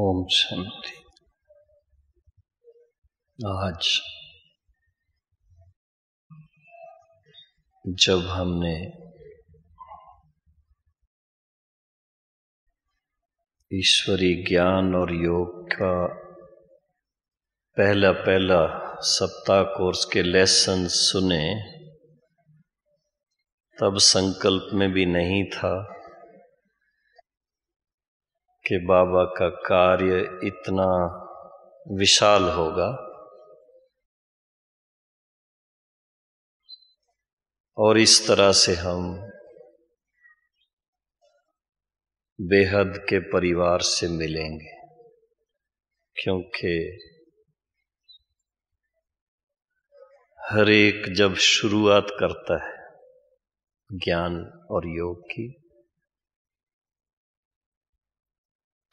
ओम शांति आज जब हमने ईश्वरी ज्ञान और योग का पहला पहला सप्ताह कोर्स के लेसन सुने तब संकल्प में भी नहीं था कि बाबा का कार्य इतना विशाल होगा और इस तरह से हम बेहद के परिवार से मिलेंगे क्योंकि हर एक जब शुरुआत करता है ज्ञान और योग की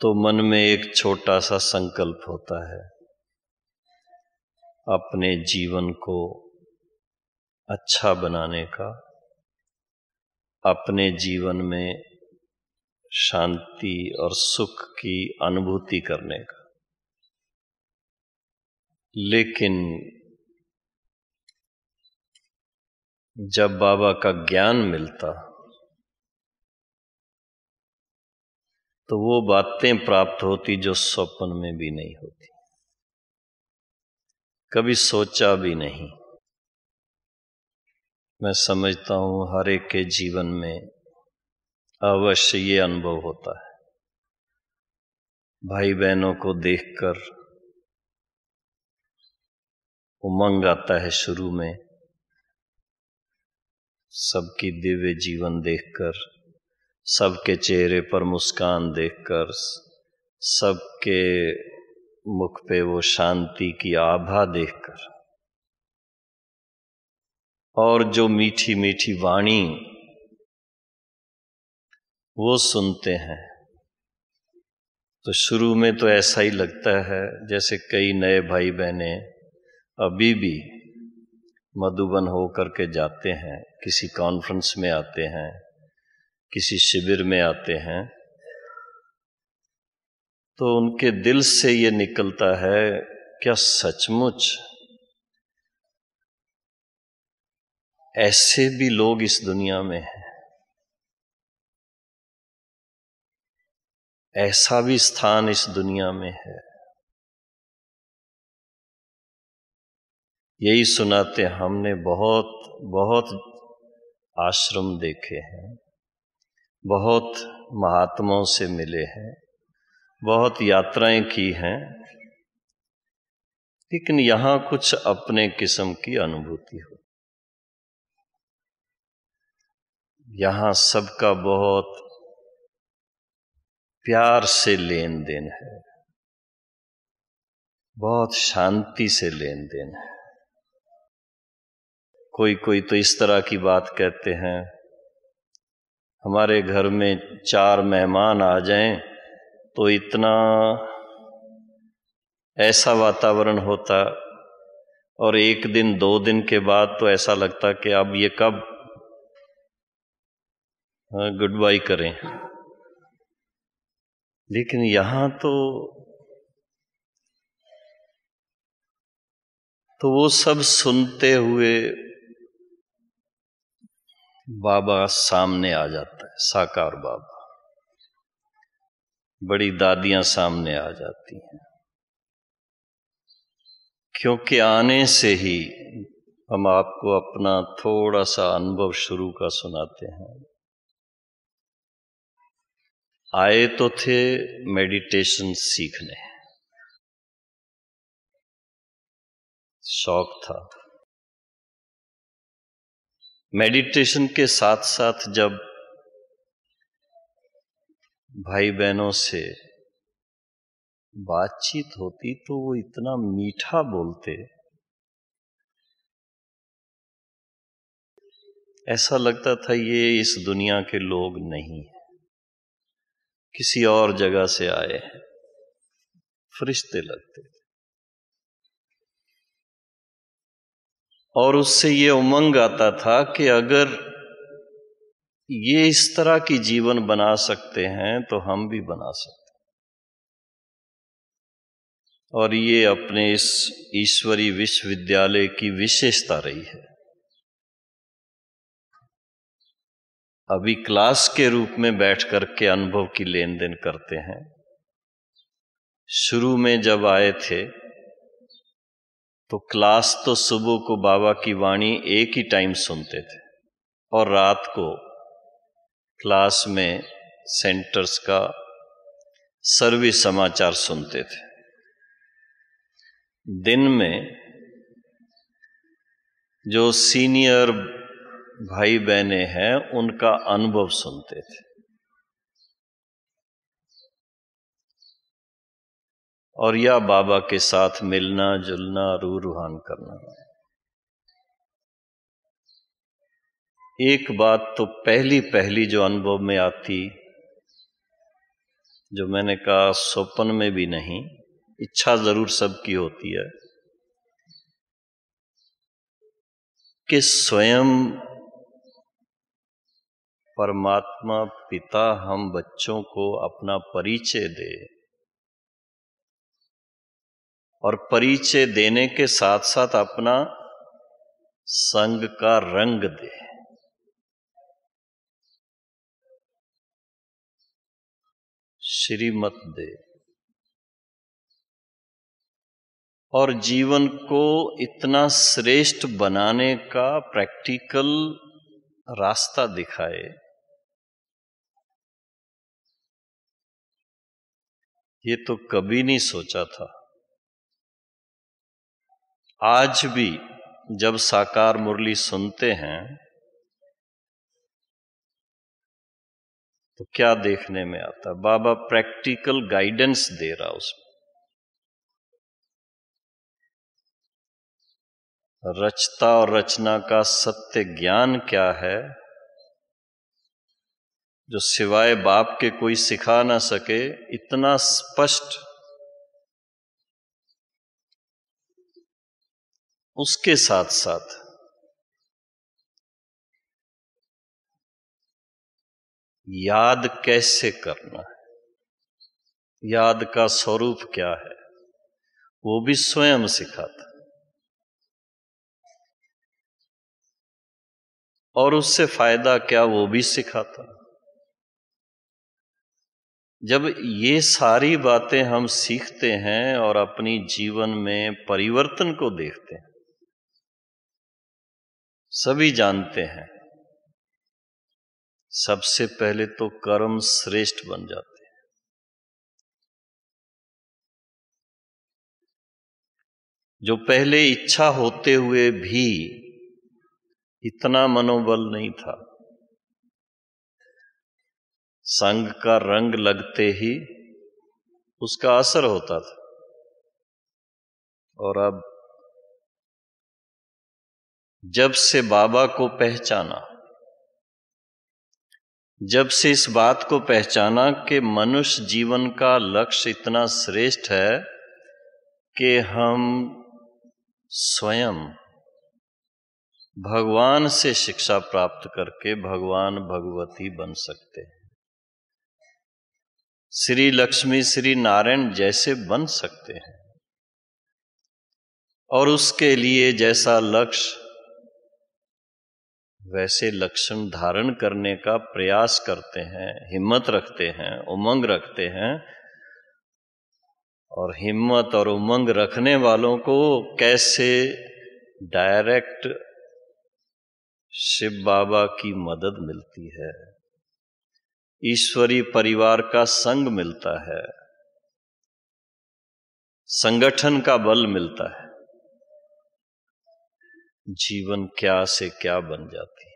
तो मन में एक छोटा सा संकल्प होता है अपने जीवन को अच्छा बनाने का अपने जीवन में शांति और सुख की अनुभूति करने का लेकिन जब बाबा का ज्ञान मिलता तो वो बातें प्राप्त होती जो स्वप्न में भी नहीं होती कभी सोचा भी नहीं मैं समझता हूं हर एक के जीवन में अवश्य ये अनुभव होता है भाई बहनों को देखकर उमंग आता है शुरू में सबकी दिव्य जीवन देखकर सबके चेहरे पर मुस्कान देखकर सबके मुख पे वो शांति की आभा देखकर और जो मीठी मीठी वाणी वो सुनते हैं तो शुरू में तो ऐसा ही लगता है जैसे कई नए भाई बहने अभी भी मधुबन होकर के जाते हैं किसी कॉन्फ्रेंस में आते हैं किसी शिविर में आते हैं तो उनके दिल से ये निकलता है क्या सचमुच ऐसे भी लोग इस दुनिया में हैं ऐसा भी स्थान इस दुनिया में है यही सुनाते हमने बहुत बहुत आश्रम देखे हैं बहुत महात्माओं से मिले हैं बहुत यात्राएं की हैं लेकिन यहां कुछ अपने किस्म की अनुभूति हो यहां सबका बहुत प्यार से लेन देन है बहुत शांति से लेन देन है कोई कोई तो इस तरह की बात कहते हैं हमारे घर में चार मेहमान आ जाएं तो इतना ऐसा वातावरण होता और एक दिन दो दिन के बाद तो ऐसा लगता कि अब ये कब गुड हाँ, बाई करें लेकिन यहाँ तो तो वो सब सुनते हुए बाबा सामने आ जाता है साकार बाबा बड़ी दादियां सामने आ जाती हैं क्योंकि आने से ही हम आपको अपना थोड़ा सा अनुभव शुरू का सुनाते हैं आए तो थे मेडिटेशन सीखने शौक था मेडिटेशन के साथ साथ जब भाई बहनों से बातचीत होती तो वो इतना मीठा बोलते ऐसा लगता था ये इस दुनिया के लोग नहीं है किसी और जगह से आए हैं फरिश्ते लगते थे और उससे ये उमंग आता था कि अगर ये इस तरह की जीवन बना सकते हैं तो हम भी बना सकते हैं और ये अपने इस ईश्वरी विश्वविद्यालय की विशेषता रही है अभी क्लास के रूप में बैठ करके अनुभव की लेन देन करते हैं शुरू में जब आए थे तो क्लास तो सुबह को बाबा की वाणी एक ही टाइम सुनते थे और रात को क्लास में सेंटर्स का सर्वे समाचार सुनते थे दिन में जो सीनियर भाई बहने हैं उनका अनुभव सुनते थे और या बाबा के साथ मिलना जुलना रू रूहान करना एक बात तो पहली पहली जो अनुभव में आती जो मैंने कहा स्वप्न में भी नहीं इच्छा जरूर सबकी होती है कि स्वयं परमात्मा पिता हम बच्चों को अपना परिचय दे और परिचय देने के साथ साथ अपना संग का रंग दे श्रीमत दे और जीवन को इतना श्रेष्ठ बनाने का प्रैक्टिकल रास्ता दिखाए ये तो कभी नहीं सोचा था आज भी जब साकार मुरली सुनते हैं तो क्या देखने में आता बाबा प्रैक्टिकल गाइडेंस दे रहा उसमें रचता और रचना का सत्य ज्ञान क्या है जो सिवाय बाप के कोई सिखा ना सके इतना स्पष्ट उसके साथ साथ याद कैसे करना है याद का स्वरूप क्या है वो भी स्वयं सिखाता और उससे फायदा क्या वो भी सिखाता जब ये सारी बातें हम सीखते हैं और अपनी जीवन में परिवर्तन को देखते हैं सभी जानते हैं सबसे पहले तो कर्म श्रेष्ठ बन जाते हैं जो पहले इच्छा होते हुए भी इतना मनोबल नहीं था संग का रंग लगते ही उसका असर होता था और अब जब से बाबा को पहचाना जब से इस बात को पहचाना कि मनुष्य जीवन का लक्ष्य इतना श्रेष्ठ है कि हम स्वयं भगवान से शिक्षा प्राप्त करके भगवान भगवती बन सकते हैं श्री लक्ष्मी श्री नारायण जैसे बन सकते हैं और उसके लिए जैसा लक्ष्य वैसे लक्षण धारण करने का प्रयास करते हैं हिम्मत रखते हैं उमंग रखते हैं और हिम्मत और उमंग रखने वालों को कैसे डायरेक्ट शिव बाबा की मदद मिलती है ईश्वरी परिवार का संग मिलता है संगठन का बल मिलता है जीवन क्या से क्या बन जाती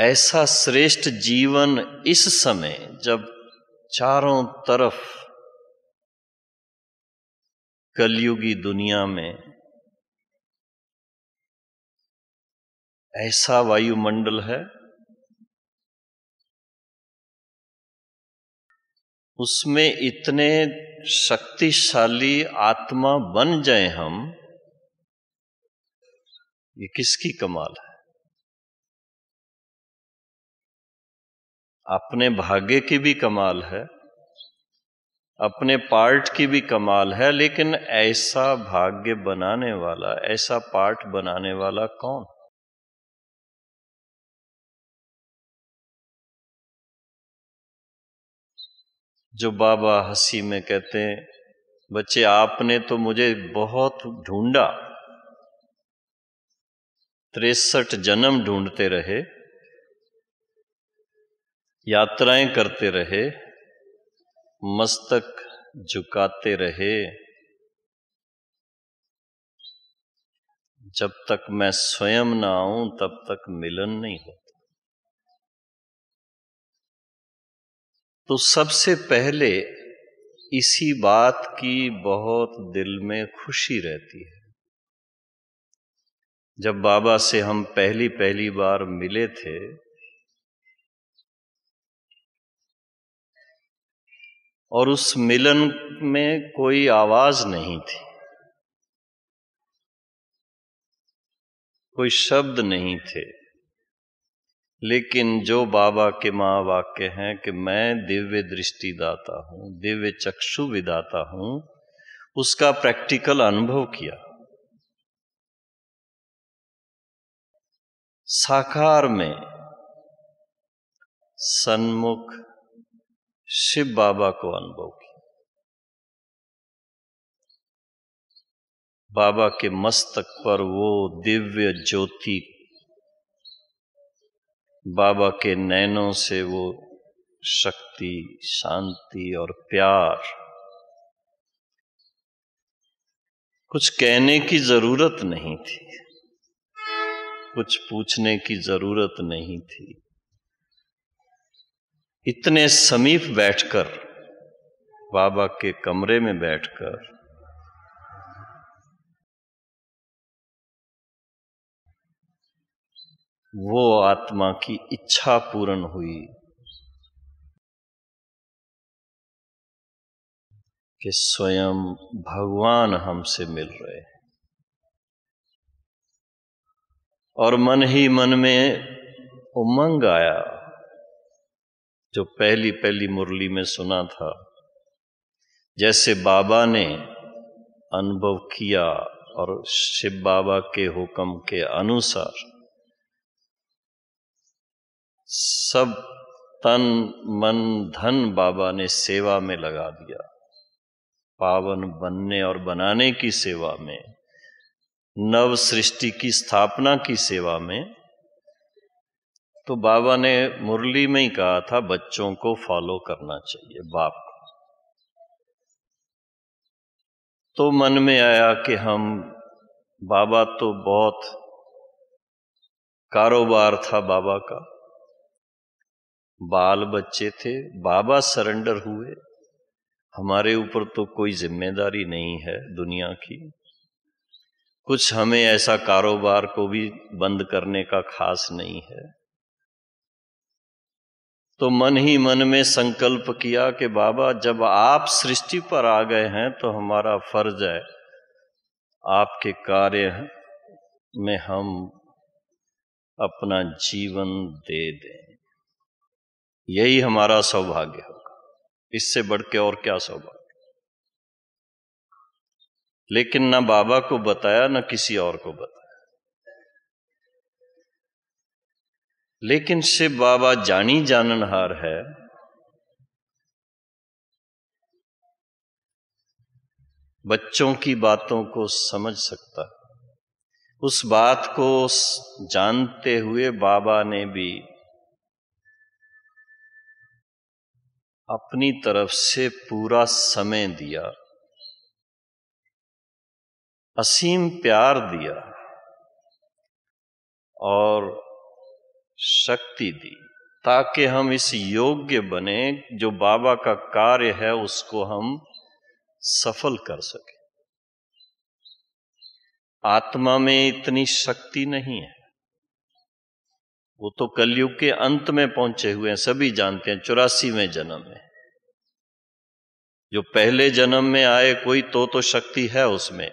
है ऐसा श्रेष्ठ जीवन इस समय जब चारों तरफ कलयुगी दुनिया में ऐसा वायुमंडल है उसमें इतने शक्तिशाली आत्मा बन जाए हम ये किसकी कमाल है अपने भाग्य की भी कमाल है अपने पार्ट की भी कमाल है लेकिन ऐसा भाग्य बनाने वाला ऐसा पार्ट बनाने वाला कौन जो बाबा हंसी में कहते हैं बच्चे आपने तो मुझे बहुत ढूंढा तिरसठ जन्म ढूंढते रहे यात्राएं करते रहे मस्तक झुकाते रहे जब तक मैं स्वयं ना आऊं तब तक मिलन नहीं होता तो सबसे पहले इसी बात की बहुत दिल में खुशी रहती है जब बाबा से हम पहली पहली बार मिले थे और उस मिलन में कोई आवाज नहीं थी कोई शब्द नहीं थे लेकिन जो बाबा के माँ वाक्य हैं कि मैं दिव्य दृष्टि दाता हूँ दिव्य चक्षु विदाता हूँ उसका प्रैक्टिकल अनुभव किया साकार में सन्मुख शिव बाबा को अनुभव किया बाबा के मस्तक पर वो दिव्य ज्योति बाबा के नैनों से वो शक्ति शांति और प्यार कुछ कहने की जरूरत नहीं थी कुछ पूछने की जरूरत नहीं थी इतने समीप बैठकर बाबा के कमरे में बैठकर वो आत्मा की इच्छा पूर्ण हुई कि स्वयं भगवान हमसे मिल रहे हैं और मन ही मन में उमंग आया जो पहली पहली मुरली में सुना था जैसे बाबा ने अनुभव किया और शिव बाबा के हुक्म के अनुसार सब तन मन धन बाबा ने सेवा में लगा दिया पावन बनने और बनाने की सेवा में नव सृष्टि की स्थापना की सेवा में तो बाबा ने मुरली में ही कहा था बच्चों को फॉलो करना चाहिए बाप को तो मन में आया कि हम बाबा तो बहुत कारोबार था बाबा का बाल बच्चे थे बाबा सरेंडर हुए हमारे ऊपर तो कोई जिम्मेदारी नहीं है दुनिया की कुछ हमें ऐसा कारोबार को भी बंद करने का खास नहीं है तो मन ही मन में संकल्प किया कि बाबा जब आप सृष्टि पर आ गए हैं तो हमारा फर्ज है आपके कार्य में हम अपना जीवन दे दें यही हमारा सौभाग्य होगा इससे बढ़ के और क्या सौभाग्य लेकिन ना बाबा को बताया ना किसी और को बताया लेकिन शिव बाबा जानी जाननहार है बच्चों की बातों को समझ सकता है उस बात को जानते हुए बाबा ने भी अपनी तरफ से पूरा समय दिया असीम प्यार दिया और शक्ति दी ताकि हम इस योग्य बने जो बाबा का कार्य है उसको हम सफल कर सके आत्मा में इतनी शक्ति नहीं है वो तो कलयुग के अंत में पहुंचे हुए हैं सभी जानते हैं चौरासीवें जन्म में जो पहले जन्म में आए कोई तो तो शक्ति है उसमें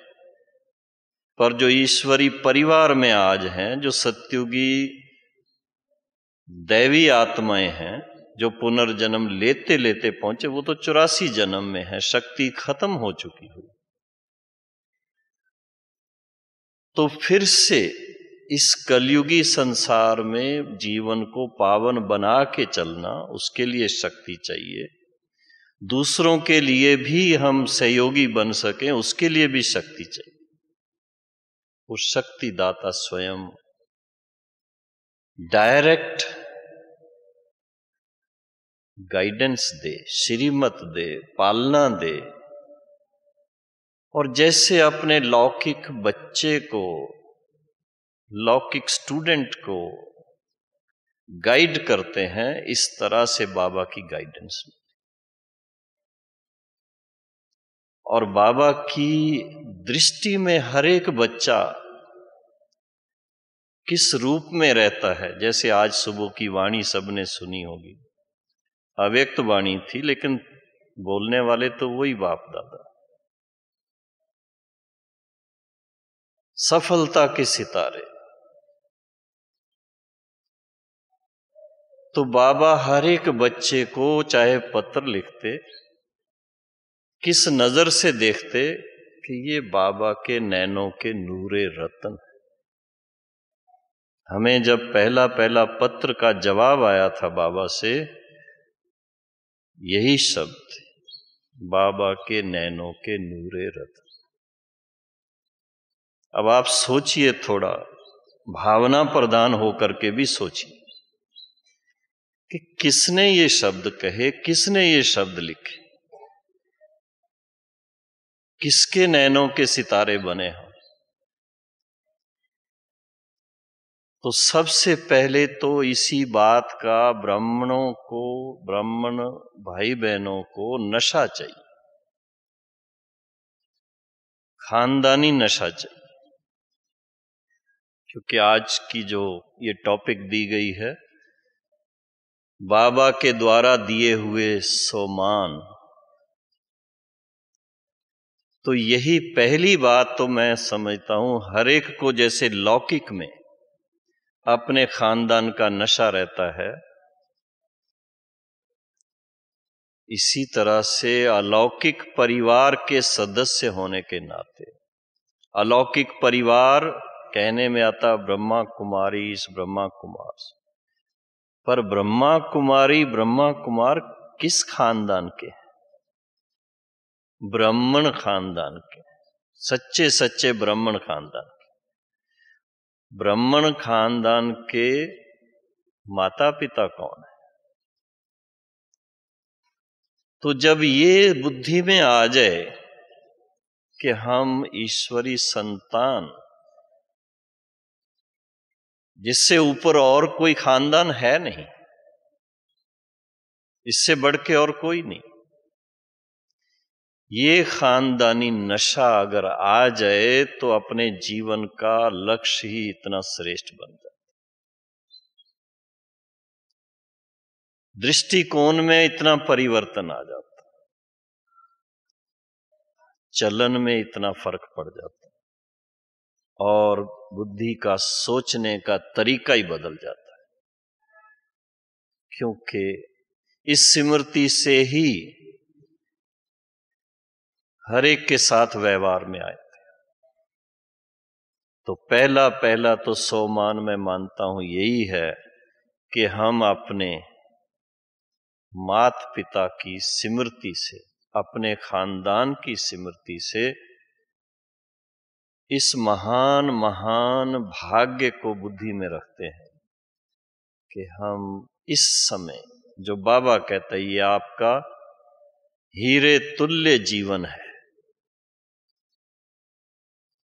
पर जो ईश्वरी परिवार में आज हैं जो सत्युगी दैवी आत्माएं हैं जो पुनर्जन्म लेते लेते पहुंचे वो तो चौरासी जन्म में है शक्ति खत्म हो चुकी हुई तो फिर से इस कलयुगी संसार में जीवन को पावन बना के चलना उसके लिए शक्ति चाहिए दूसरों के लिए भी हम सहयोगी बन सकें उसके लिए भी शक्ति चाहिए उस शक्ति दाता स्वयं डायरेक्ट गाइडेंस दे श्रीमत दे पालना दे और जैसे अपने लौकिक बच्चे को लौकिक स्टूडेंट को गाइड करते हैं इस तरह से बाबा की गाइडेंस में और बाबा की दृष्टि में हर एक बच्चा किस रूप में रहता है जैसे आज सुबह की वाणी सबने सुनी होगी अव्यक्त वाणी थी लेकिन बोलने वाले तो वही बाप दादा सफलता के सितारे तो बाबा हर एक बच्चे को चाहे पत्र लिखते किस नजर से देखते कि ये बाबा के नैनों के नूरे रतन हमें जब पहला पहला पत्र का जवाब आया था बाबा से यही शब्द थे बाबा के नैनों के नूरे रतन अब आप सोचिए थोड़ा भावना प्रदान होकर के भी सोचिए कि किसने ये शब्द कहे किसने ये शब्द लिखे किसके नैनों के सितारे बने हो तो सबसे पहले तो इसी बात का ब्राह्मणों को ब्राह्मण भाई बहनों को नशा चाहिए खानदानी नशा चाहिए क्योंकि आज की जो ये टॉपिक दी गई है बाबा के द्वारा दिए हुए सोमान तो यही पहली बात तो मैं समझता हूं हरेक को जैसे लौकिक में अपने खानदान का नशा रहता है इसी तरह से अलौकिक परिवार के सदस्य होने के नाते अलौकिक परिवार कहने में आता ब्रह्मा कुमारी इस ब्रह्मा कुमार पर ब्रह्मा कुमारी ब्रह्मा कुमार किस खानदान के ब्राह्मण खानदान के सच्चे सच्चे ब्राह्मण खानदान के ब्राह्मण खानदान के माता पिता कौन है तो जब ये बुद्धि में आ जाए कि हम ईश्वरी संतान जिससे ऊपर और कोई खानदान है नहीं इससे बढ़ के और कोई नहीं ये खानदानी नशा अगर आ जाए तो अपने जीवन का लक्ष्य ही इतना श्रेष्ठ बन जाता दृष्टिकोण में इतना परिवर्तन आ जाता चलन में इतना फर्क पड़ जाता और बुद्धि का सोचने का तरीका ही बदल जाता है क्योंकि इस स्मृति से ही हर एक के साथ व्यवहार में आए थे तो पहला पहला तो सोमान मैं मानता हूं यही है कि हम अपने मात पिता की स्मृति से अपने खानदान की स्मृति से इस महान महान भाग्य को बुद्धि में रखते हैं कि हम इस समय जो बाबा कहता है ये आपका हीरे तुल्य जीवन है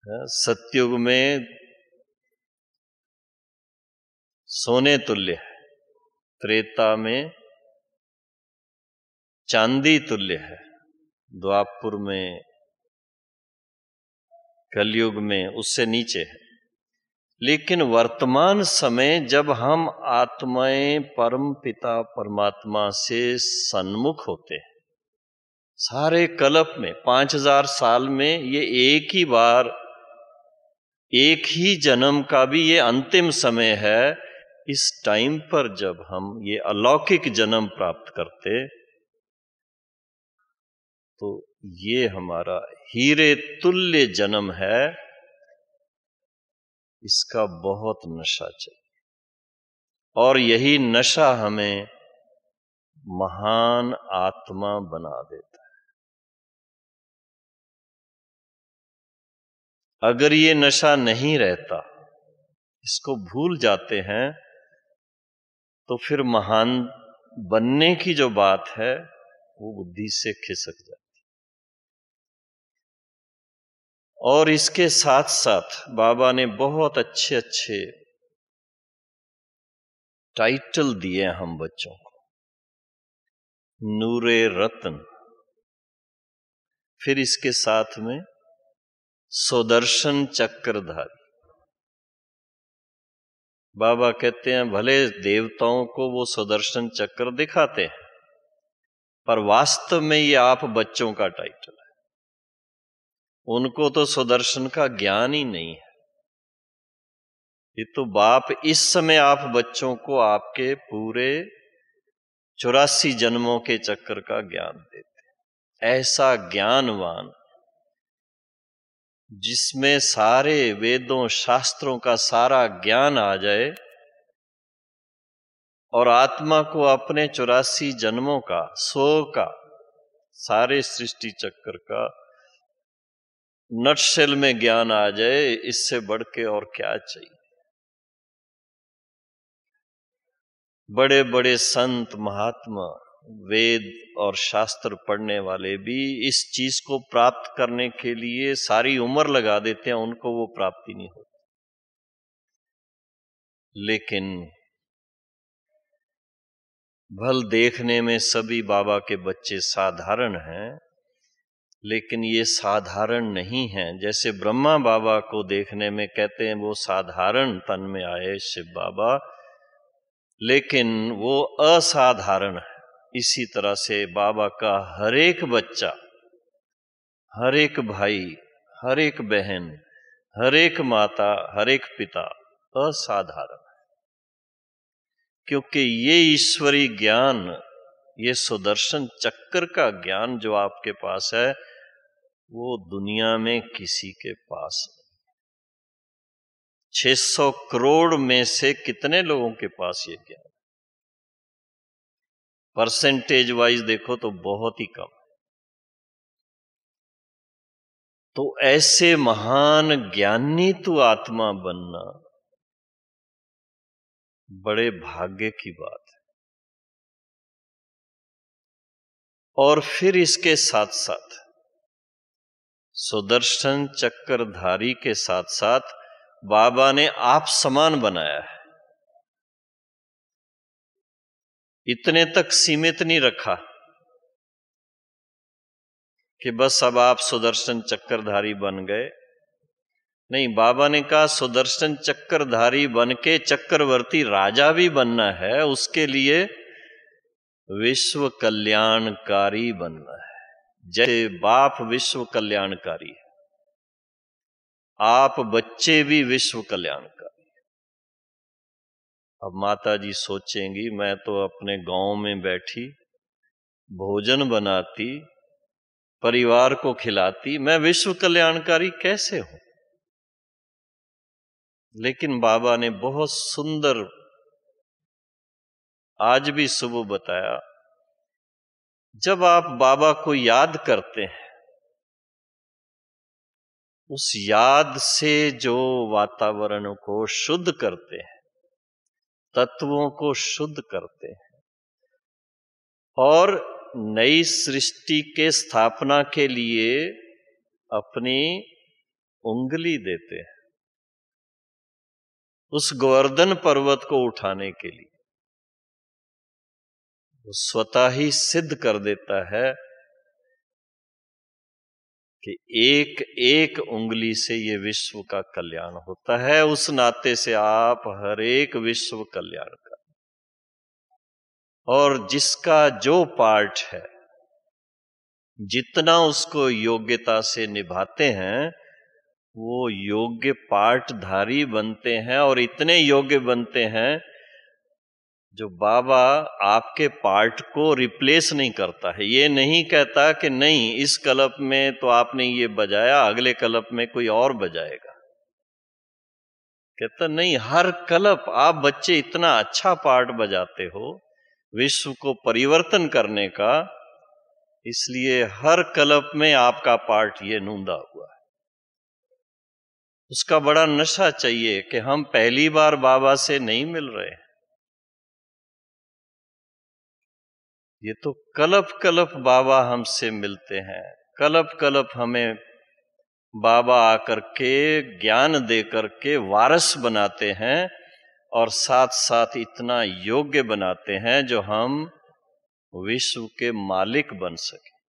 हाँ, सत्युग में सोने तुल्य है त्रेता में चांदी तुल्य है द्वापुर में कलयुग में उससे नीचे है लेकिन वर्तमान समय जब हम आत्माएं परम पिता परमात्मा से सन्मुख होते हैं सारे कलप में पांच हजार साल में ये एक ही बार एक ही जन्म का भी ये अंतिम समय है इस टाइम पर जब हम ये अलौकिक जन्म प्राप्त करते तो ये हमारा हीरे तुल्य जन्म है इसका बहुत नशा चाहिए और यही नशा हमें महान आत्मा बना देता है अगर ये नशा नहीं रहता इसको भूल जाते हैं तो फिर महान बनने की जो बात है वो बुद्धि से खिसक जाती और इसके साथ साथ बाबा ने बहुत अच्छे अच्छे टाइटल दिए हम बच्चों को नूरे रत्न फिर इसके साथ में सुदर्शन चक्रधारी बाबा कहते हैं भले देवताओं को वो सुदर्शन चक्र दिखाते हैं पर वास्तव में ये आप बच्चों का टाइटल उनको तो सुदर्शन का ज्ञान ही नहीं है ये तो बाप इस समय आप बच्चों को आपके पूरे चौरासी जन्मों के चक्कर का ज्ञान देते ऐसा ज्ञानवान जिसमें सारे वेदों शास्त्रों का सारा ज्ञान आ जाए और आत्मा को अपने चौरासी जन्मों का सो का सारे सृष्टि चक्कर का नटसेल में ज्ञान आ जाए इससे बढ़ के और क्या चाहिए बड़े बड़े संत महात्मा वेद और शास्त्र पढ़ने वाले भी इस चीज को प्राप्त करने के लिए सारी उम्र लगा देते हैं उनको वो प्राप्ति नहीं होती लेकिन भल देखने में सभी बाबा के बच्चे साधारण हैं लेकिन ये साधारण नहीं है जैसे ब्रह्मा बाबा को देखने में कहते हैं वो साधारण तन में आए शिव बाबा लेकिन वो असाधारण है इसी तरह से बाबा का हर एक बच्चा हर एक भाई हर एक बहन हर एक माता हर एक पिता असाधारण है क्योंकि ये ईश्वरी ज्ञान ये सुदर्शन चक्र का ज्ञान जो आपके पास है वो दुनिया में किसी के पास नहीं 600 करोड़ में से कितने लोगों के पास ये ज्ञान परसेंटेज वाइज देखो तो बहुत ही कम तो ऐसे महान ज्ञानी तो आत्मा बनना बड़े भाग्य की बात है और फिर इसके साथ साथ सुदर्शन चक्रधारी के साथ साथ बाबा ने आप समान बनाया है इतने तक सीमित नहीं रखा कि बस अब आप सुदर्शन चक्रधारी बन गए नहीं बाबा ने कहा सुदर्शन चक्रधारी बन के चक्रवर्ती राजा भी बनना है उसके लिए विश्व कल्याणकारी बनना है जैसे बाप विश्व कल्याणकारी है आप बच्चे भी विश्व कल्याणकारी अब माता जी सोचेंगी मैं तो अपने गांव में बैठी भोजन बनाती परिवार को खिलाती मैं विश्व कल्याणकारी कैसे हूं लेकिन बाबा ने बहुत सुंदर आज भी सुबह बताया जब आप बाबा को याद करते हैं उस याद से जो वातावरण को शुद्ध करते हैं तत्वों को शुद्ध करते हैं और नई सृष्टि के स्थापना के लिए अपनी उंगली देते हैं उस गोवर्धन पर्वत को उठाने के लिए वो स्वतः ही सिद्ध कर देता है कि एक एक उंगली से ये विश्व का कल्याण होता है उस नाते से आप हर एक विश्व कल्याण कर और जिसका जो पार्ट है जितना उसको योग्यता से निभाते हैं वो योग्य पाठधारी बनते हैं और इतने योग्य बनते हैं जो बाबा आपके पार्ट को रिप्लेस नहीं करता है ये नहीं कहता कि नहीं इस कलप में तो आपने ये बजाया अगले कलप में कोई और बजाएगा कहता नहीं हर कलप आप बच्चे इतना अच्छा पार्ट बजाते हो विश्व को परिवर्तन करने का इसलिए हर कलप में आपका पार्ट ये नूंदा हुआ है उसका बड़ा नशा चाहिए कि हम पहली बार बाबा से नहीं मिल रहे हैं ये तो कलप कलप बाबा हमसे मिलते हैं कलप कलप हमें बाबा आकर के ज्ञान दे करके वारस बनाते हैं और साथ साथ इतना योग्य बनाते हैं जो हम विश्व के मालिक बन सके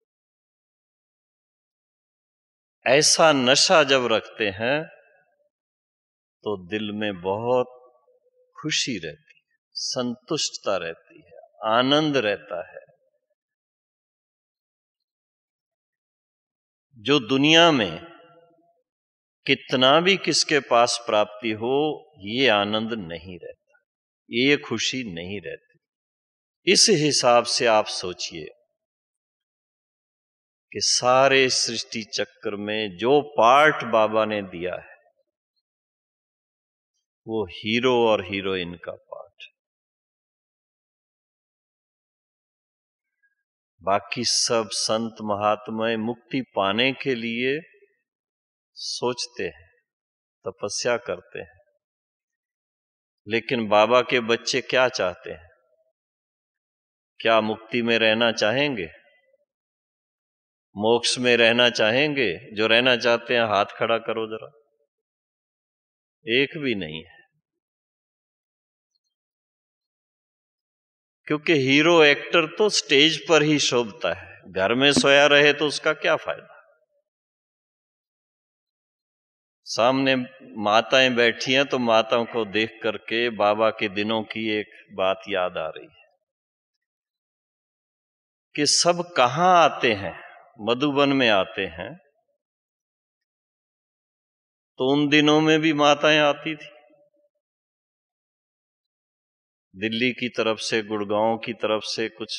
ऐसा नशा जब रखते हैं तो दिल में बहुत खुशी रहती है संतुष्टता रहती है आनंद रहता है जो दुनिया में कितना भी किसके पास प्राप्ति हो ये आनंद नहीं रहता ये खुशी नहीं रहती इस हिसाब से आप सोचिए कि सारे सृष्टि चक्र में जो पार्ट बाबा ने दिया है वो हीरो और हीरोइन का पार्ट बाकी सब संत महात्मा मुक्ति पाने के लिए सोचते हैं तपस्या करते हैं लेकिन बाबा के बच्चे क्या चाहते हैं क्या मुक्ति में रहना चाहेंगे मोक्ष में रहना चाहेंगे जो रहना चाहते हैं हाथ खड़ा करो जरा एक भी नहीं है क्योंकि हीरो एक्टर तो स्टेज पर ही शोभता है घर में सोया रहे तो उसका क्या फायदा सामने माताएं बैठी हैं तो माताओं को देख करके बाबा के दिनों की एक बात याद आ रही है कि सब कहाँ आते हैं मधुबन में आते हैं तो उन दिनों में भी माताएं आती थी दिल्ली की तरफ से गुड़गांव की तरफ से कुछ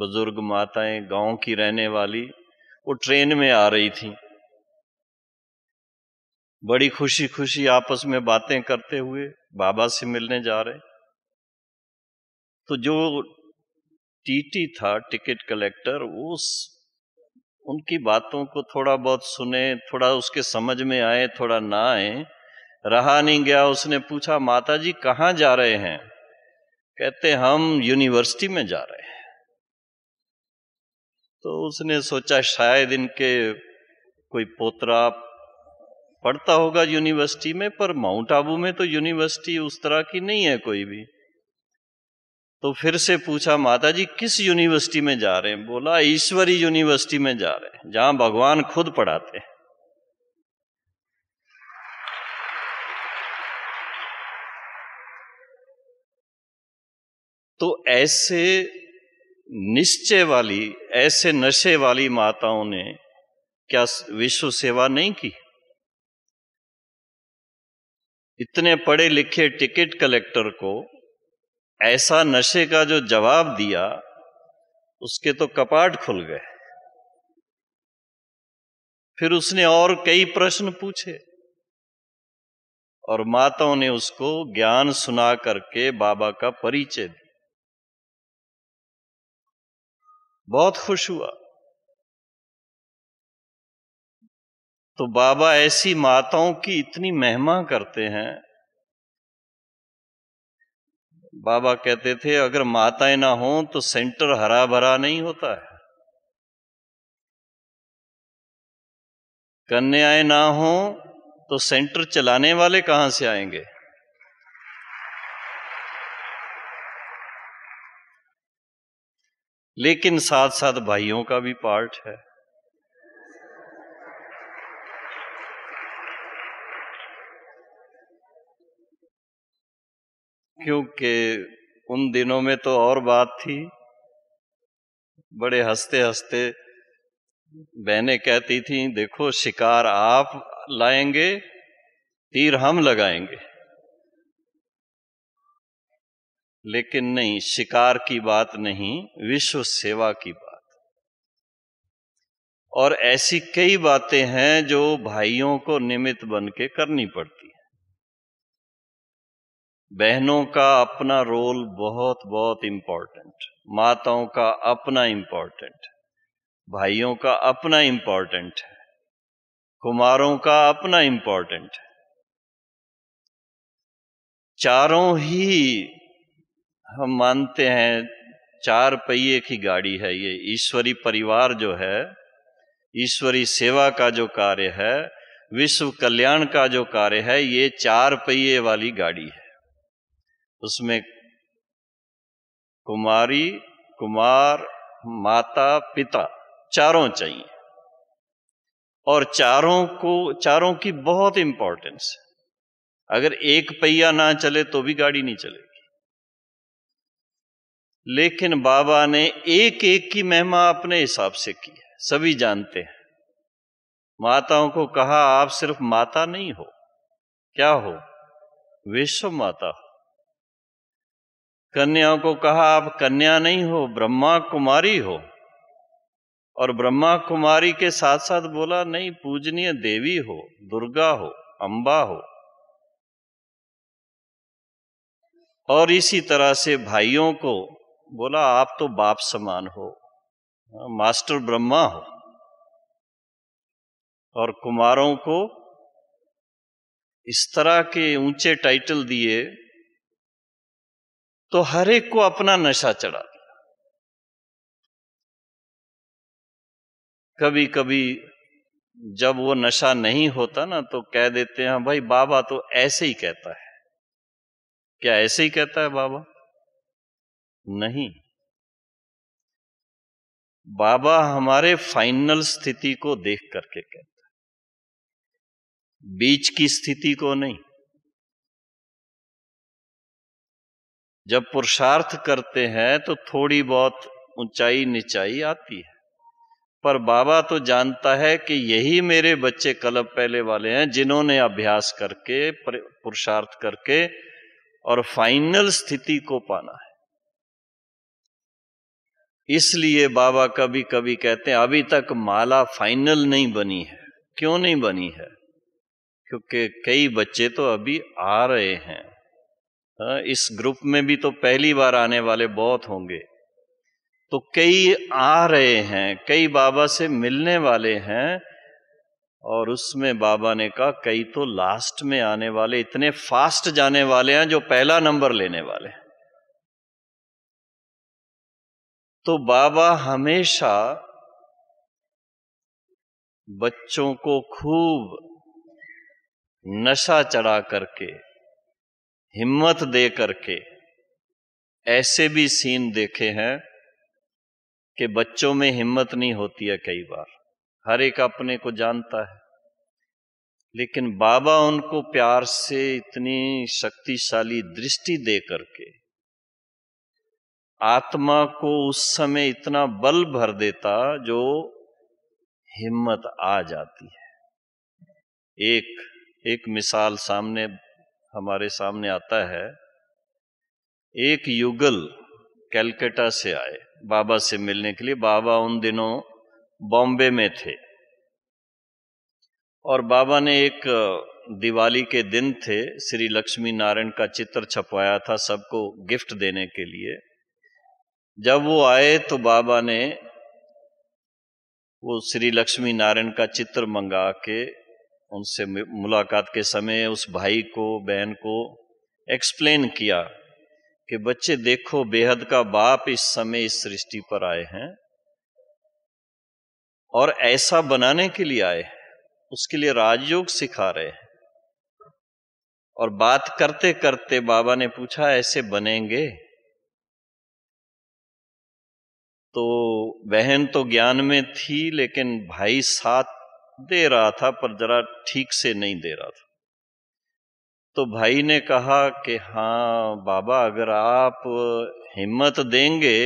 बुजुर्ग माताएं गांव की रहने वाली वो ट्रेन में आ रही थी बड़ी खुशी खुशी आपस में बातें करते हुए बाबा से मिलने जा रहे तो जो टीटी था टिकट कलेक्टर उस उनकी बातों को थोड़ा बहुत सुने थोड़ा उसके समझ में आए थोड़ा ना आए रहा नहीं गया उसने पूछा माता जी कहाँ जा रहे हैं कहते हम यूनिवर्सिटी में जा रहे हैं तो उसने सोचा शायद इनके कोई पोतरा पढ़ता होगा यूनिवर्सिटी में पर माउंट आबू में तो यूनिवर्सिटी उस तरह की नहीं है कोई भी तो फिर से पूछा माता जी किस यूनिवर्सिटी में जा रहे हैं बोला ईश्वरी यूनिवर्सिटी में जा रहे हैं जहां भगवान खुद पढ़ाते हैं तो ऐसे निश्चय वाली ऐसे नशे वाली माताओं ने क्या विश्व सेवा नहीं की इतने पढ़े लिखे टिकट कलेक्टर को ऐसा नशे का जो जवाब दिया उसके तो कपाट खुल गए फिर उसने और कई प्रश्न पूछे और माताओं ने उसको ज्ञान सुना करके बाबा का परिचय दिया बहुत खुश हुआ तो बाबा ऐसी माताओं की इतनी महिमा करते हैं बाबा कहते थे अगर माताएं ना हों तो सेंटर हरा भरा नहीं होता है कन्याएं ना हों तो सेंटर चलाने वाले कहां से आएंगे लेकिन साथ साथ भाइयों का भी पार्ट है क्योंकि उन दिनों में तो और बात थी बड़े हंसते हंसते बहनें कहती थी देखो शिकार आप लाएंगे तीर हम लगाएंगे लेकिन नहीं शिकार की बात नहीं विश्व सेवा की बात और ऐसी कई बातें हैं जो भाइयों को निमित्त बन के करनी पड़ती है बहनों का अपना रोल बहुत बहुत इंपॉर्टेंट माताओं का अपना इंपॉर्टेंट भाइयों का अपना इंपॉर्टेंट है कुमारों का अपना इंपॉर्टेंट है चारों ही हम मानते हैं चार पहिए की गाड़ी है ये ईश्वरी परिवार जो है ईश्वरी सेवा का जो कार्य है विश्व कल्याण का जो कार्य है ये चार पहिए वाली गाड़ी है उसमें कुमारी कुमार माता पिता चारों चाहिए और चारों को चारों की बहुत इंपॉर्टेंस है अगर एक पहिया ना चले तो भी गाड़ी नहीं चलेगी लेकिन बाबा ने एक एक की महिमा अपने हिसाब से की है सभी जानते हैं माताओं को कहा आप सिर्फ माता नहीं हो क्या हो विश्व माता हो कन्याओं को कहा आप कन्या नहीं हो ब्रह्मा कुमारी हो और ब्रह्मा कुमारी के साथ साथ बोला नहीं पूजनीय देवी हो दुर्गा हो अंबा हो और इसी तरह से भाइयों को बोला आप तो बाप समान हो मास्टर ब्रह्मा हो और कुमारों को इस तरह के ऊंचे टाइटल दिए तो हर एक को अपना नशा चढ़ा कभी कभी जब वो नशा नहीं होता ना तो कह देते हैं हाँ भाई बाबा तो ऐसे ही कहता है क्या ऐसे ही कहता है बाबा नहीं बाबा हमारे फाइनल स्थिति को देख करके कहता है बीच की स्थिति को नहीं जब पुरुषार्थ करते हैं तो थोड़ी बहुत ऊंचाई निचाई आती है पर बाबा तो जानता है कि यही मेरे बच्चे कलब पहले वाले हैं जिन्होंने अभ्यास करके पुरुषार्थ करके और फाइनल स्थिति को पाना है इसलिए बाबा कभी कभी कहते हैं अभी तक माला फाइनल नहीं बनी है क्यों नहीं बनी है क्योंकि कई बच्चे तो अभी आ रहे हैं हाँ, इस ग्रुप में भी तो पहली बार आने वाले बहुत होंगे तो कई आ रहे हैं कई बाबा से मिलने वाले हैं और उसमें बाबा ने कहा कई तो लास्ट में आने वाले इतने फास्ट जाने वाले हैं जो पहला नंबर लेने वाले हैं तो बाबा हमेशा बच्चों को खूब नशा चढ़ा करके हिम्मत दे करके ऐसे भी सीन देखे हैं कि बच्चों में हिम्मत नहीं होती है कई बार हर एक अपने को जानता है लेकिन बाबा उनको प्यार से इतनी शक्तिशाली दृष्टि दे करके आत्मा को उस समय इतना बल भर देता जो हिम्मत आ जाती है एक एक मिसाल सामने हमारे सामने आता है एक युगल कैलकटा से आए बाबा से मिलने के लिए बाबा उन दिनों बॉम्बे में थे और बाबा ने एक दिवाली के दिन थे श्री लक्ष्मी नारायण का चित्र छपवाया था सबको गिफ्ट देने के लिए जब वो आए तो बाबा ने वो श्री लक्ष्मी नारायण का चित्र मंगा के उनसे मुलाकात के समय उस भाई को बहन को एक्सप्लेन किया कि बच्चे देखो बेहद का बाप इस समय इस सृष्टि पर आए हैं और ऐसा बनाने के लिए आए उसके लिए राजयोग सिखा रहे हैं और बात करते करते बाबा ने पूछा ऐसे बनेंगे तो बहन तो ज्ञान में थी लेकिन भाई साथ दे रहा था पर जरा ठीक से नहीं दे रहा था तो भाई ने कहा कि हाँ बाबा अगर आप हिम्मत देंगे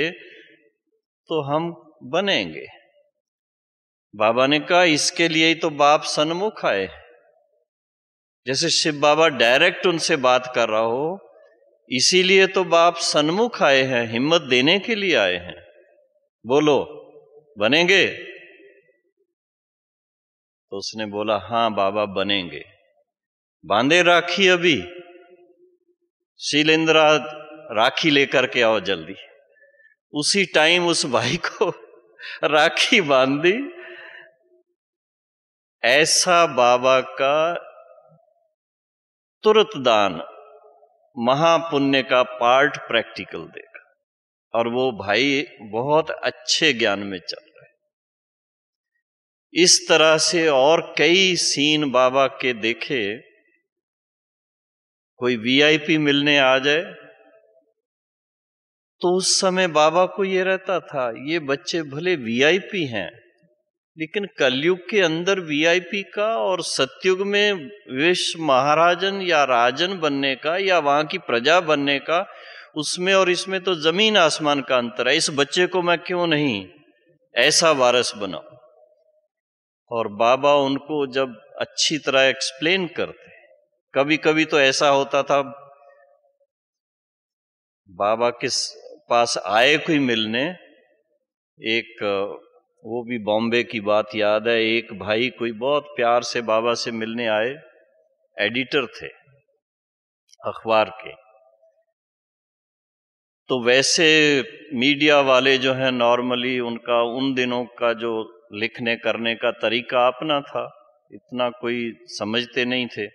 तो हम बनेंगे बाबा ने कहा इसके लिए ही तो बाप सन्मुख आए जैसे शिव बाबा डायरेक्ट उनसे बात कर रहा हो इसीलिए तो बाप सन्मुख आए हैं हिम्मत देने के लिए आए हैं बोलो बनेंगे तो उसने बोला हां बाबा बनेंगे बांधे राखी अभी शीलेंद्रा राखी लेकर के आओ जल्दी उसी टाइम उस भाई को राखी बांध दी ऐसा बाबा का तुरंत दान महापुण्य का पार्ट प्रैक्टिकल देगा और वो भाई बहुत अच्छे ज्ञान में चल रहे इस तरह से और कई सीन बाबा के देखे कोई वीआईपी मिलने आ जाए तो उस समय बाबा को यह रहता था ये बच्चे भले वीआईपी हैं लेकिन कलयुग के अंदर वीआईपी का और सत्युग में विश्व महाराजन या राजन बनने का या वहां की प्रजा बनने का उसमें और इसमें तो जमीन आसमान का अंतर है इस बच्चे को मैं क्यों नहीं ऐसा वारस बनाऊ और बाबा उनको जब अच्छी तरह एक्सप्लेन करते कभी कभी तो ऐसा होता था बाबा के पास आए कोई मिलने एक वो भी बॉम्बे की बात याद है एक भाई कोई बहुत प्यार से बाबा से मिलने आए एडिटर थे अखबार के तो वैसे मीडिया वाले जो हैं नॉर्मली उनका उन दिनों का जो लिखने करने का तरीका अपना था इतना कोई समझते नहीं थे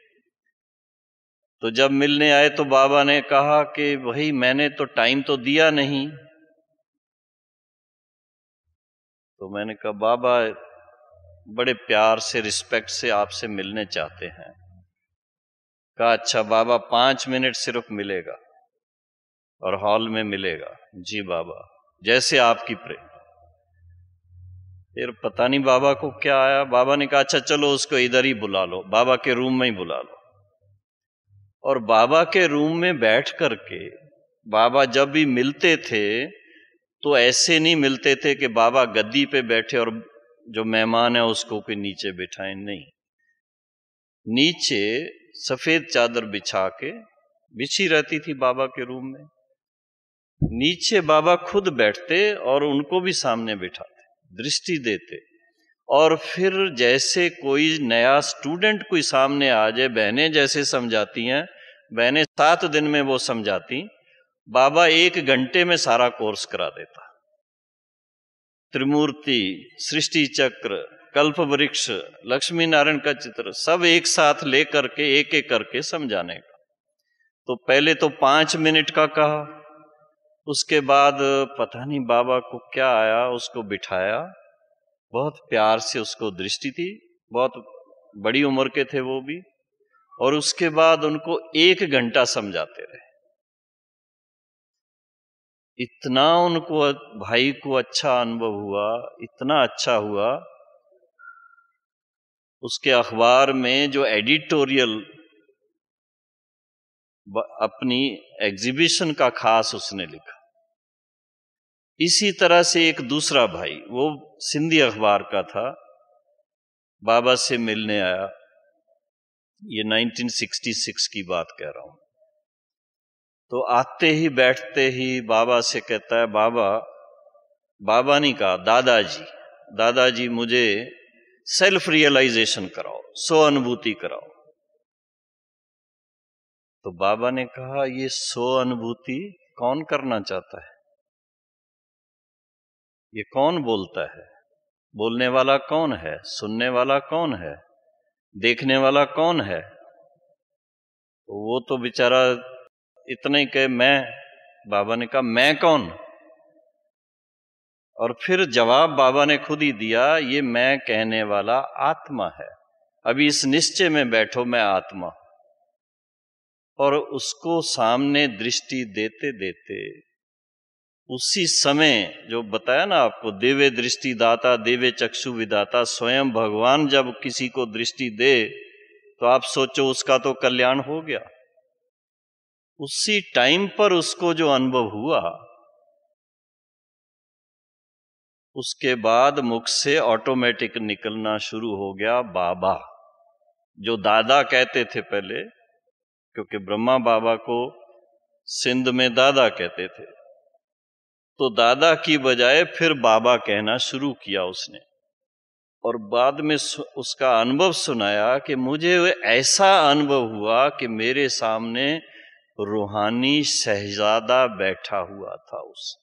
तो जब मिलने आए तो बाबा ने कहा कि भाई मैंने तो टाइम तो दिया नहीं तो मैंने कहा बाबा बड़े प्यार से रिस्पेक्ट से आपसे मिलने चाहते हैं कहा अच्छा बाबा पांच मिनट सिर्फ मिलेगा और हॉल में मिलेगा जी बाबा जैसे आपकी प्रेम फिर पता नहीं बाबा को क्या आया बाबा ने कहा अच्छा चलो उसको इधर ही बुला लो बाबा के रूम में ही बुला लो और बाबा के रूम में बैठ करके बाबा जब भी मिलते थे तो ऐसे नहीं मिलते थे कि बाबा गद्दी पे बैठे और जो मेहमान है उसको के नीचे बिठाए नहीं नीचे सफेद चादर बिछा के बिछी रहती थी बाबा के रूम में नीचे बाबा खुद बैठते और उनको भी सामने बिठाते दृष्टि देते और फिर जैसे कोई नया स्टूडेंट कोई सामने आ जाए बहनें जैसे समझाती हैं बहनें सात दिन में वो समझाती बाबा एक घंटे में सारा कोर्स करा देता त्रिमूर्ति सृष्टि चक्र कल्प वृक्ष लक्ष्मी नारायण का चित्र सब एक साथ ले करके एक एक करके समझाने का तो पहले तो पांच मिनट का कहा उसके बाद पता नहीं बाबा को क्या आया उसको बिठाया बहुत प्यार से उसको दृष्टि थी बहुत बड़ी उम्र के थे वो भी और उसके बाद उनको एक घंटा समझाते रहे इतना उनको भाई को अच्छा अनुभव हुआ इतना अच्छा हुआ उसके अखबार में जो एडिटोरियल अपनी एग्जीबिशन का खास उसने लिखा इसी तरह से एक दूसरा भाई वो सिंधी अखबार का था बाबा से मिलने आया ये 1966 की बात कह रहा हूं तो आते ही बैठते ही बाबा से कहता है बाबा बाबा ने कहा दादाजी दादाजी मुझे सेल्फ रियलाइजेशन कराओ स्व अनुभूति कराओ तो बाबा ने कहा ये सो अनुभूति कौन करना चाहता है ये कौन बोलता है बोलने वाला कौन है सुनने वाला कौन है देखने वाला कौन है वो तो बेचारा इतने के मैं बाबा ने कहा मैं कौन और फिर जवाब बाबा ने खुद ही दिया ये मैं कहने वाला आत्मा है अभी इस निश्चय में बैठो मैं आत्मा और उसको सामने दृष्टि देते देते उसी समय जो बताया ना आपको देवे दृष्टि दाता देवे चक्षु विदाता स्वयं भगवान जब किसी को दृष्टि दे तो आप सोचो उसका तो कल्याण हो गया उसी टाइम पर उसको जो अनुभव हुआ उसके बाद मुख से ऑटोमेटिक निकलना शुरू हो गया बाबा जो दादा कहते थे पहले क्योंकि ब्रह्मा बाबा को सिंध में दादा कहते थे तो दादा की बजाय फिर बाबा कहना शुरू किया उसने और बाद में उसका अनुभव सुनाया कि मुझे ऐसा अनुभव हुआ कि मेरे सामने रूहानी शहजादा बैठा हुआ था उस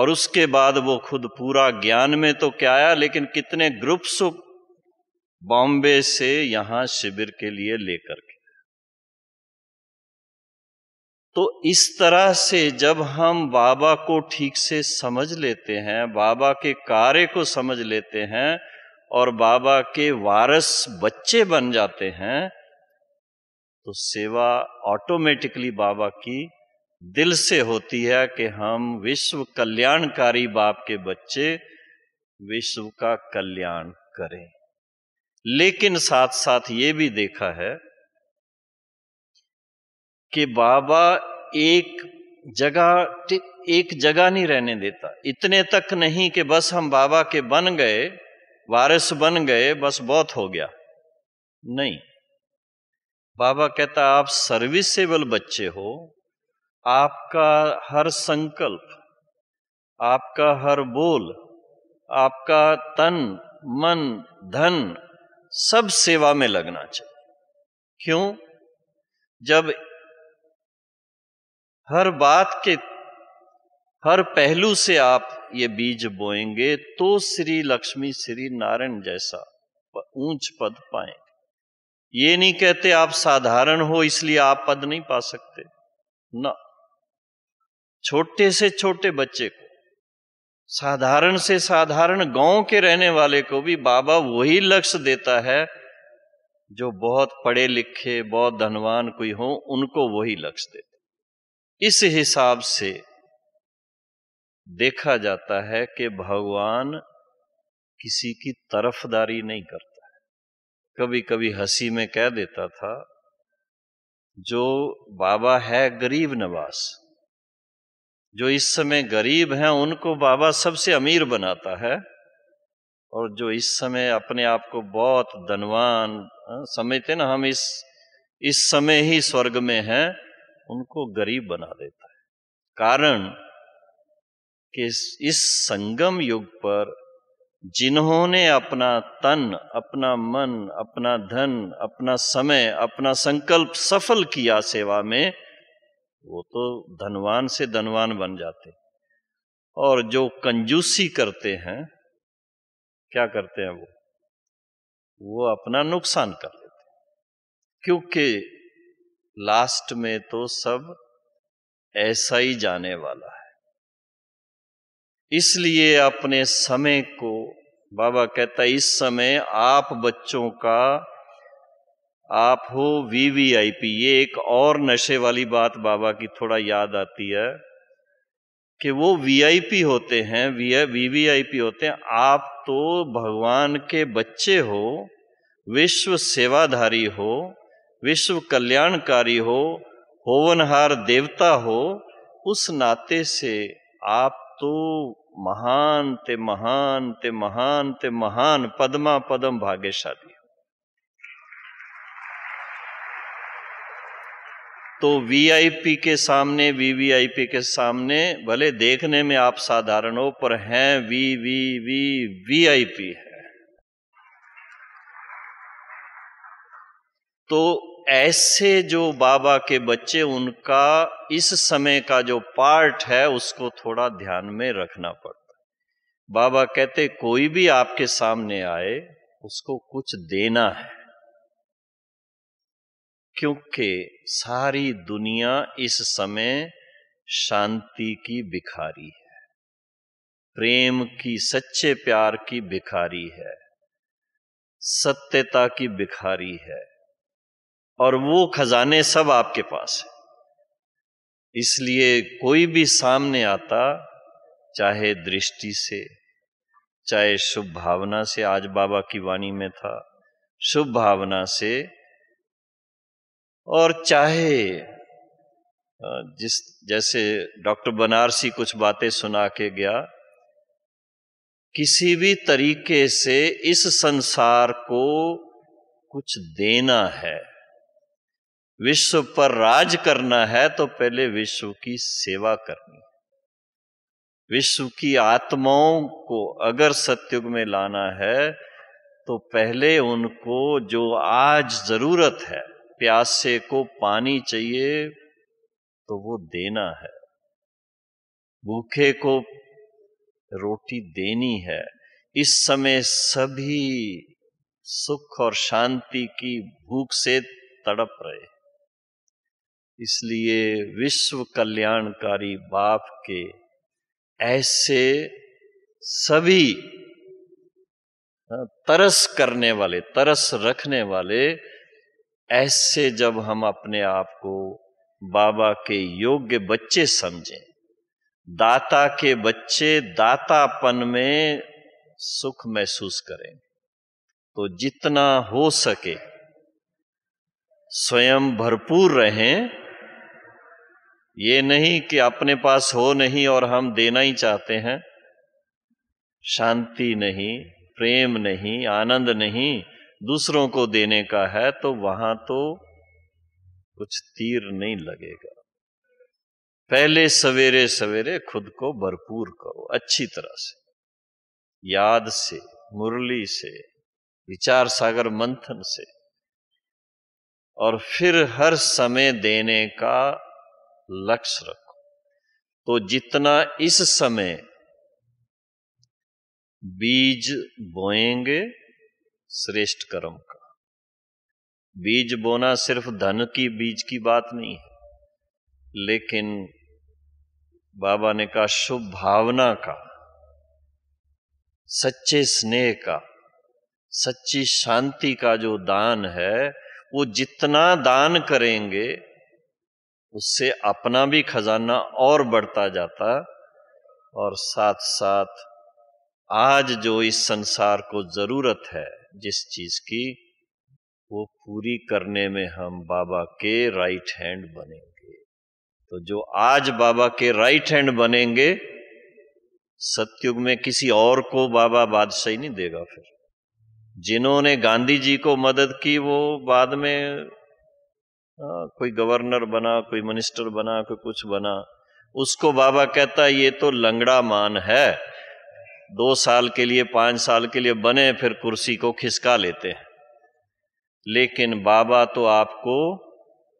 और उसके बाद वो खुद पूरा ज्ञान में तो क्या आया लेकिन कितने ग्रुप्स बॉम्बे से यहां शिविर के लिए लेकर के तो इस तरह से जब हम बाबा को ठीक से समझ लेते हैं बाबा के कार्य को समझ लेते हैं और बाबा के वारस बच्चे बन जाते हैं तो सेवा ऑटोमेटिकली बाबा की दिल से होती है कि हम विश्व कल्याणकारी बाप के बच्चे विश्व का कल्याण करें लेकिन साथ साथ ये भी देखा है कि बाबा एक जगह एक जगह नहीं रहने देता इतने तक नहीं कि बस हम बाबा के बन गए वारिस बन गए बस बहुत हो गया नहीं बाबा कहता आप सर्विसेबल बच्चे हो आपका हर संकल्प आपका हर बोल आपका तन मन धन सब सेवा में लगना चाहिए क्यों जब हर बात के हर पहलू से आप ये बीज बोएंगे तो श्री लक्ष्मी श्री नारायण जैसा ऊंच पद पाएंगे ये नहीं कहते आप साधारण हो इसलिए आप पद नहीं पा सकते ना छोटे से छोटे बच्चे को साधारण से साधारण गांव के रहने वाले को भी बाबा वही लक्ष्य देता है जो बहुत पढ़े लिखे बहुत धनवान कोई हो उनको वही लक्ष्य देते इस हिसाब से देखा जाता है कि भगवान किसी की तरफदारी नहीं करता है कभी कभी हंसी में कह देता था जो बाबा है गरीब नवास जो इस समय गरीब हैं उनको बाबा सबसे अमीर बनाता है और जो इस समय अपने आप को बहुत धनवान हाँ, समझते ना हम इस इस समय ही स्वर्ग में हैं उनको गरीब बना देता है कारण कि इस संगम युग पर जिन्होंने अपना तन अपना मन अपना धन अपना समय अपना संकल्प सफल किया सेवा में वो तो धनवान से धनवान बन जाते और जो कंजूसी करते हैं क्या करते हैं वो वो अपना नुकसान कर लेते क्योंकि लास्ट में तो सब ऐसा ही जाने वाला है इसलिए अपने समय को बाबा कहता है इस समय आप बच्चों का आप हो वीवीआईपी ये एक और नशे वाली बात बाबा की थोड़ा याद आती है कि वो वीआईपी होते हैं वीवीआईपी होते हैं आप तो भगवान के बच्चे हो विश्व सेवाधारी हो विश्व कल्याणकारी हो होवनहार देवता हो उस नाते से आप तो महान ते महान ते महान ते महान पद्मा पदम भाग्यशाली तो वीआईपी के सामने वीवीआईपी के सामने भले देखने में आप साधारण हो पर हैं वी वी वी वीआईपी है तो ऐसे जो बाबा के बच्चे उनका इस समय का जो पार्ट है उसको थोड़ा ध्यान में रखना पड़ता बाबा कहते कोई भी आपके सामने आए उसको कुछ देना है क्योंकि सारी दुनिया इस समय शांति की भिखारी है प्रेम की सच्चे प्यार की भिखारी है सत्यता की भिखारी है और वो खजाने सब आपके पास है इसलिए कोई भी सामने आता चाहे दृष्टि से चाहे शुभ भावना से आज बाबा की वाणी में था शुभ भावना से और चाहे जिस जैसे डॉक्टर बनारसी कुछ बातें सुना के गया किसी भी तरीके से इस संसार को कुछ देना है विश्व पर राज करना है तो पहले विश्व की सेवा करनी विश्व की आत्माओं को अगर सत्युग में लाना है तो पहले उनको जो आज जरूरत है प्यासे को पानी चाहिए तो वो देना है भूखे को रोटी देनी है इस समय सभी सुख और शांति की भूख से तड़प रहे इसलिए विश्व कल्याणकारी बाप के ऐसे सभी हाँ, तरस करने वाले तरस रखने वाले ऐसे जब हम अपने आप को बाबा के योग्य बच्चे समझें दाता के बच्चे दातापन में सुख महसूस करें तो जितना हो सके स्वयं भरपूर रहें ये नहीं कि अपने पास हो नहीं और हम देना ही चाहते हैं शांति नहीं प्रेम नहीं आनंद नहीं दूसरों को देने का है तो वहां तो कुछ तीर नहीं लगेगा पहले सवेरे सवेरे खुद को भरपूर करो अच्छी तरह से याद से मुरली से विचार सागर मंथन से और फिर हर समय देने का लक्ष्य रखो तो जितना इस समय बीज बोएंगे श्रेष्ठ कर्म का बीज बोना सिर्फ धन की बीज की बात नहीं है लेकिन बाबा ने कहा शुभ भावना का सच्चे स्नेह का सच्ची शांति का जो दान है वो जितना दान करेंगे उससे अपना भी खजाना और बढ़ता जाता और साथ साथ आज जो इस संसार को जरूरत है जिस चीज की वो पूरी करने में हम बाबा के राइट हैंड बनेंगे तो जो आज बाबा के राइट हैंड बनेंगे सत्युग में किसी और को बाबा बादशाही नहीं देगा फिर जिन्होंने गांधी जी को मदद की वो बाद में आ, कोई गवर्नर बना कोई मिनिस्टर बना कोई कुछ बना उसको बाबा कहता ये तो लंगड़ा मान है दो साल के लिए पांच साल के लिए बने फिर कुर्सी को खिसका लेते हैं लेकिन बाबा तो आपको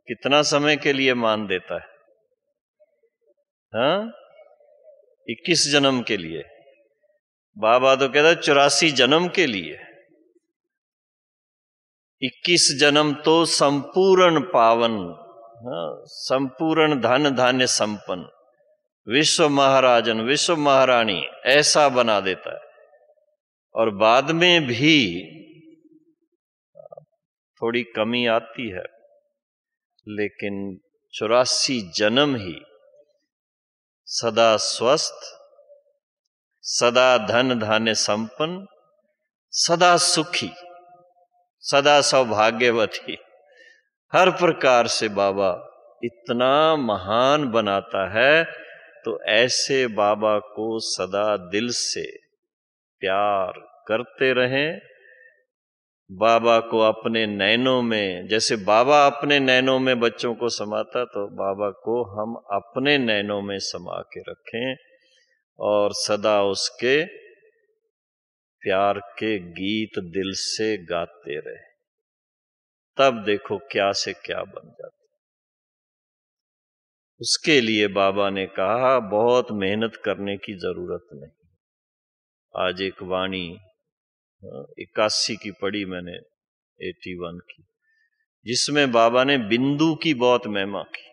कितना समय के लिए मान देता है हाँ इक्कीस जन्म के लिए बाबा तो कहता है चौरासी जन्म के लिए इक्कीस जन्म तो संपूर्ण पावन हाँ, संपूर्ण धन धान्य संपन्न विश्व महाराजन विश्व महारानी ऐसा बना देता है और बाद में भी थोड़ी कमी आती है लेकिन चौरासी जन्म ही सदा स्वस्थ सदा धन धान्य संपन्न सदा सुखी सदा सौभाग्यवती हर प्रकार से बाबा इतना महान बनाता है तो ऐसे बाबा को सदा दिल से प्यार करते रहें बाबा को अपने नैनों में जैसे बाबा अपने नैनों में बच्चों को समाता तो बाबा को हम अपने नैनों में समा के रखें और सदा उसके प्यार के गीत दिल से गाते रहे तब देखो क्या से क्या बन जाता उसके लिए बाबा ने कहा बहुत मेहनत करने की जरूरत नहीं आज एक वाणी इक्यासी की पढ़ी मैंने एटी वन की जिसमें बाबा ने बिंदु की बहुत महिमा की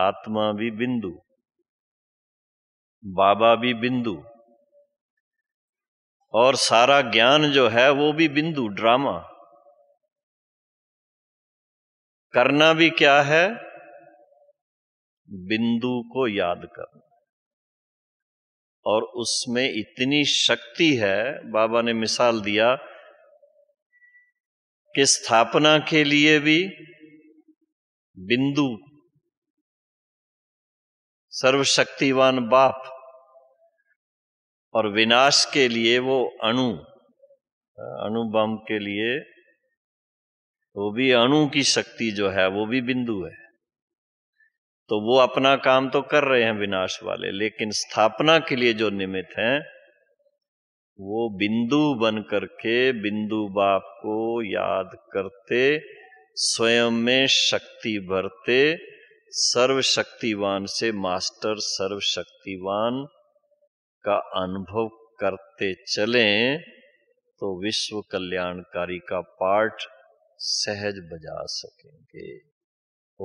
आत्मा भी बिंदु बाबा भी बिंदु और सारा ज्ञान जो है वो भी बिंदु ड्रामा करना भी क्या है बिंदु को याद करना और उसमें इतनी शक्ति है बाबा ने मिसाल दिया कि स्थापना के लिए भी बिंदु सर्वशक्तिवान बाप और विनाश के लिए वो अणु अणु बम के लिए वो भी अणु की शक्ति जो है वो भी बिंदु है तो वो अपना काम तो कर रहे हैं विनाश वाले लेकिन स्थापना के लिए जो निमित्त हैं वो बिंदु बन करके बिंदु बाप को याद करते स्वयं में शक्ति भरते सर्वशक्तिवान से मास्टर सर्वशक्तिवान का अनुभव करते चलें तो विश्व कल्याणकारी का पाठ सहज बजा सकेंगे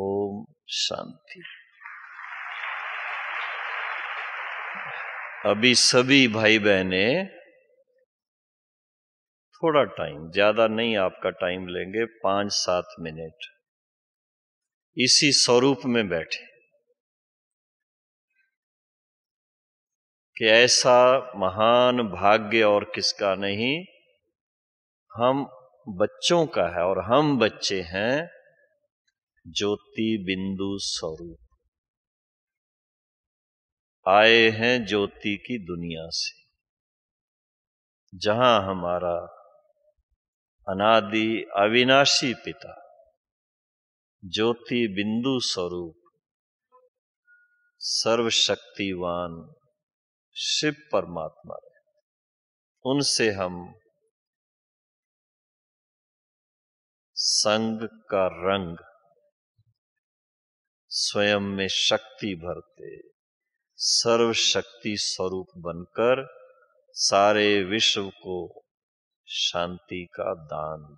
ओम शांति अभी सभी भाई बहने थोड़ा टाइम ज्यादा नहीं आपका टाइम लेंगे पांच सात मिनट इसी स्वरूप में बैठे कि ऐसा महान भाग्य और किसका नहीं हम बच्चों का है और हम बच्चे हैं ज्योति बिंदु स्वरूप आए हैं ज्योति की दुनिया से जहां हमारा अनादि अविनाशी पिता ज्योति बिंदु स्वरूप सर्वशक्तिवान शिव परमात्मा उनसे हम संग का रंग स्वयं में शक्ति भरते सर्वशक्ति स्वरूप बनकर सारे विश्व को शांति का दान